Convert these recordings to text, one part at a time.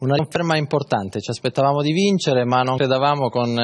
Una conferma importante, ci aspettavamo di vincere ma non credevamo con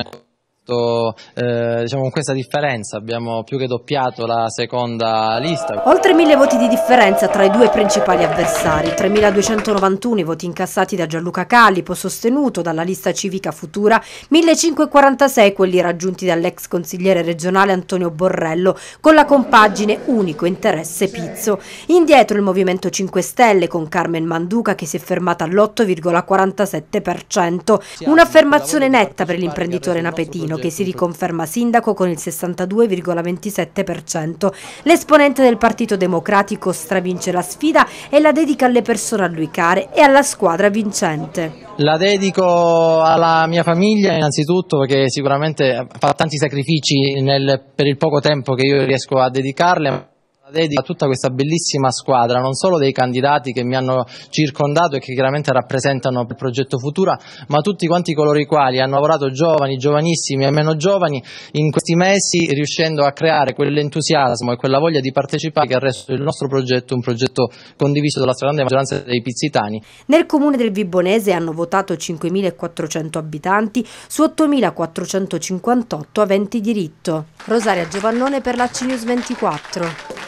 questo, eh, diciamo, con questa differenza abbiamo più che doppiato la seconda lista. Oltre mille voti di differenza tra i due principali avversari, 3.291 i voti incassati da Gianluca Calipo, sostenuto dalla lista civica futura, 1.546 quelli raggiunti dall'ex consigliere regionale Antonio Borrello con la compagine Unico Interesse Pizzo. Indietro il Movimento 5 Stelle con Carmen Manduca che si è fermata all'8,47%, un'affermazione netta per l'imprenditore napetino che si riconferma sindaco con il 62,27%. L'esponente del Partito Democratico stravince la sfida e la dedica alle persone a lui care e alla squadra vincente. La dedico alla mia famiglia innanzitutto perché sicuramente fa tanti sacrifici nel, per il poco tempo che io riesco a dedicarle dedica a tutta questa bellissima squadra, non solo dei candidati che mi hanno circondato e che chiaramente rappresentano il progetto Futura, ma tutti quanti coloro i quali hanno lavorato giovani, giovanissimi e meno giovani in questi mesi riuscendo a creare quell'entusiasmo e quella voglia di partecipare che ha reso il nostro progetto un progetto condiviso dalla stragrande maggioranza dei pizzitani. Nel comune del Vibonese hanno votato 5.400 abitanti su 8.458 aventi diritto. Rosaria Giovannone per la CNews 24.